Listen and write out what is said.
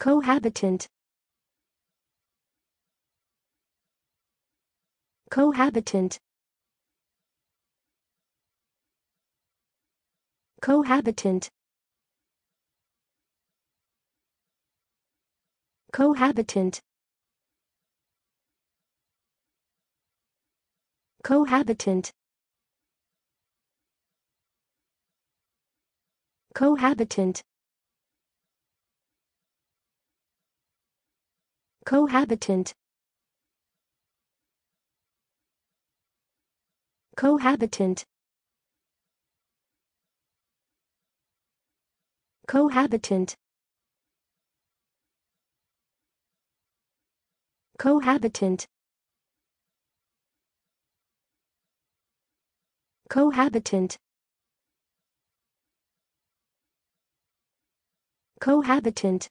cohabitant cohabitant cohabitant cohabitant cohabitant cohabitant cohabitant cohabitant cohabitant cohabitant cohabitant cohabitant